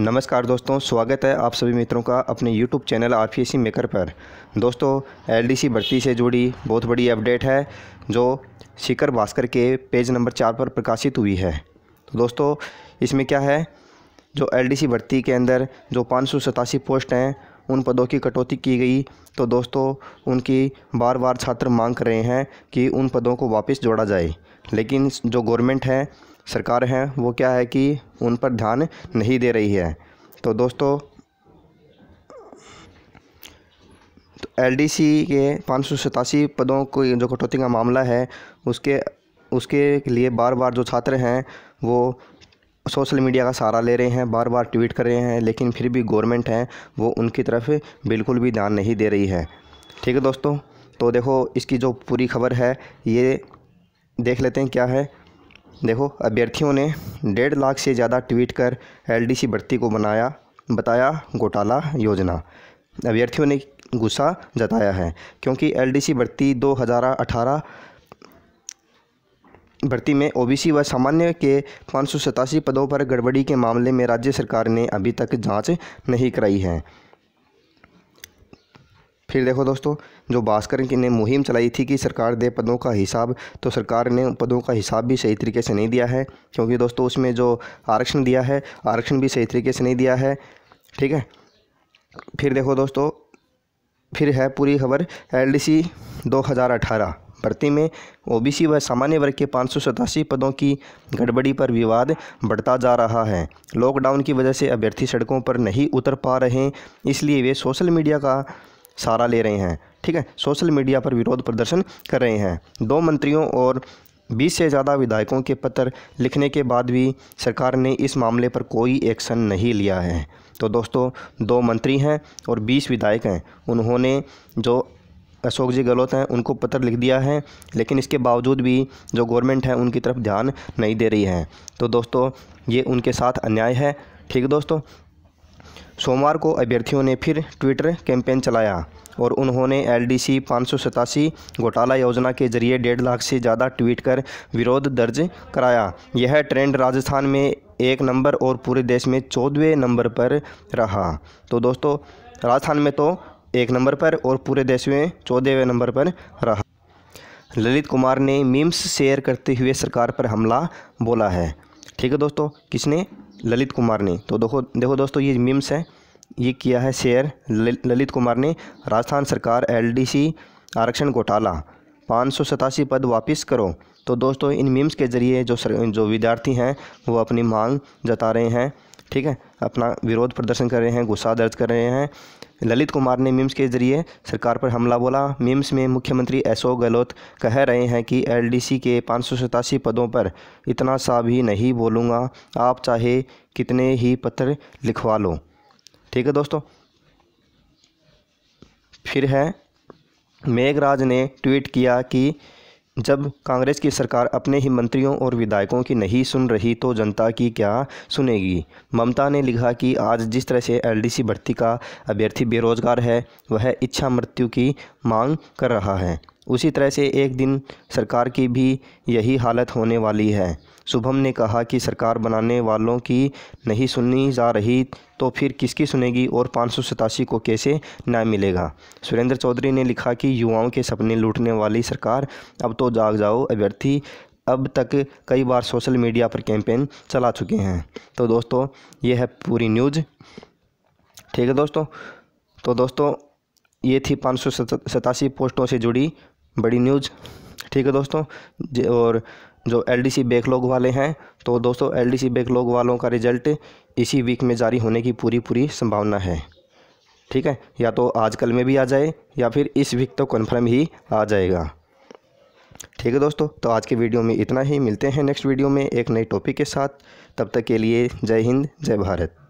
नमस्कार दोस्तों स्वागत है आप सभी मित्रों का अपने YouTube channel R P maker पर दोस्तों एलडीसी भर्ती से जुड़ी बहुत बड़ी अपडेट है जो शिखर भास्कर के पेज नंबर चार पर प्रकाशित हुई है तो दोस्तों इसमें क्या है जो एलडीसी भर्ती के अंदर जो पाँच पोस्ट हैं उन पदों की कटौती की गई तो दोस्तों उनकी बार बार छात्र मांग कर रहे हैं कि उन पदों को वापस जोड़ा जाए लेकिन जो गवर्नमेंट है सरकार हैं वो क्या है कि उन पर ध्यान नहीं दे रही है तो दोस्तों तो एलडीसी के पाँच पदों को जो कटौती का मामला है उसके उसके लिए बार बार जो छात्र हैं वो सोशल मीडिया का सहारा ले रहे हैं बार बार ट्वीट कर रहे हैं लेकिन फिर भी गवर्नमेंट हैं वो उनकी तरफ बिल्कुल भी ध्यान नहीं दे रही है ठीक है दोस्तों तो देखो इसकी जो पूरी खबर है ये देख लेते हैं क्या है देखो अभ्यर्थियों ने डेढ़ लाख से ज़्यादा ट्वीट कर एलडीसी भर्ती को बनाया बताया घोटाला योजना अभ्यर्थियों ने गुस्सा जताया है क्योंकि एलडीसी भर्ती 2018 भर्ती में ओबीसी व सामान्य के पाँच पदों पर गड़बड़ी के मामले में राज्य सरकार ने अभी तक जांच नहीं कराई है फिर देखो दोस्तों जो भास्कर ने मुहिम चलाई थी कि सरकार दे पदों का हिसाब तो सरकार ने पदों का हिसाब भी सही तरीके से नहीं दिया है क्योंकि दोस्तों उसमें जो आरक्षण दिया है आरक्षण भी सही तरीके से नहीं दिया है ठीक है फिर देखो दोस्तों फिर है पूरी खबर एल डी सी दो हज़ार अठारह भर्ती में ओबीसी व सामान्य वर्ग के पाँच पदों की गड़बड़ी पर विवाद बढ़ता जा रहा है लॉकडाउन की वजह से अभ्यर्थी सड़कों पर नहीं उतर पा रहे इसलिए वे सोशल मीडिया का सहारा ले रहे हैं ठीक है सोशल मीडिया पर विरोध प्रदर्शन कर रहे हैं दो मंत्रियों और बीस से ज़्यादा विधायकों के पत्र लिखने के बाद भी सरकार ने इस मामले पर कोई एक्शन नहीं लिया है तो दोस्तों दो मंत्री हैं और बीस विधायक हैं उन्होंने जो अशोक जी गहलोत हैं उनको पत्र लिख दिया है लेकिन इसके बावजूद भी जो गवर्नमेंट है उनकी तरफ ध्यान नहीं दे रही है तो दोस्तों ये उनके साथ अन्याय है ठीक दोस्तों सोमवार को अभ्यर्थियों ने फिर ट्विटर कैंपेन चलाया और उन्होंने एल डी सी घोटाला योजना के जरिए डेढ़ लाख से ज़्यादा ट्वीट कर विरोध दर्ज कराया यह ट्रेंड राजस्थान में एक नंबर और पूरे देश में चौदहवें नंबर पर रहा तो दोस्तों राजस्थान में तो एक नंबर पर और पूरे देश में चौदहवें नंबर पर रहा ललित कुमार ने मीम्स शेयर करते हुए सरकार पर हमला बोला है ठीक है दोस्तों किसने ललित कुमार ने तो देखो देखो दोस्तों ये मिम्स है ये किया है शेयर ललित कुमार ने राजस्थान सरकार एलडीसी आरक्षण घोटाला पाँच पद वापस करो तो दोस्तों इन मीम्स के ज़रिए जो सर जो विद्यार्थी हैं वो अपनी मांग जता रहे हैं ठीक है अपना विरोध प्रदर्शन कर रहे हैं गुस्सा दर्ज कर रहे हैं ललित कुमार ने मिम्स के जरिए सरकार पर हमला बोला मिम्स में मुख्यमंत्री अशोक गहलोत कह रहे हैं कि एलडीसी के पाँच पदों पर इतना सा भी नहीं बोलूँगा आप चाहे कितने ही पत्र लिखवा लो ठीक है दोस्तों फिर है मेघराज ने ट्वीट किया कि जब कांग्रेस की सरकार अपने ही मंत्रियों और विधायकों की नहीं सुन रही तो जनता की क्या सुनेगी ममता ने लिखा कि आज जिस तरह से एलडीसी भर्ती का अभ्यर्थी बेरोजगार है वह इच्छा मृत्यु की मांग कर रहा है उसी तरह से एक दिन सरकार की भी यही हालत होने वाली है शुभम ने कहा कि सरकार बनाने वालों की नहीं सुननी जा रही तो फिर किसकी सुनेगी और पाँच को कैसे न्याय मिलेगा सुरेंद्र चौधरी ने लिखा कि युवाओं के सपने लूटने वाली सरकार अब तो जाग जाओ अभ्यर्थी अब तक कई बार सोशल मीडिया पर कैंपेन चला चुके हैं तो दोस्तों ये है पूरी न्यूज़ ठीक है दोस्तों तो दोस्तों ये थी पाँच सौ सतासी पोस्टों से जुड़ी बड़ी न्यूज़ ठीक है दोस्तों और जो एलडीसी बैकलॉग वाले हैं तो दोस्तों एलडीसी बैकलॉग वालों का रिजल्ट इसी वीक में जारी होने की पूरी पूरी संभावना है ठीक है या तो आज कल में भी आ जाए या फिर इस वीक तो कन्फर्म ही आ जाएगा ठीक है दोस्तों तो आज के वीडियो में इतना ही मिलते हैं नेक्स्ट वीडियो में एक नए टॉपिक के साथ तब तक के लिए जय हिंद जय भारत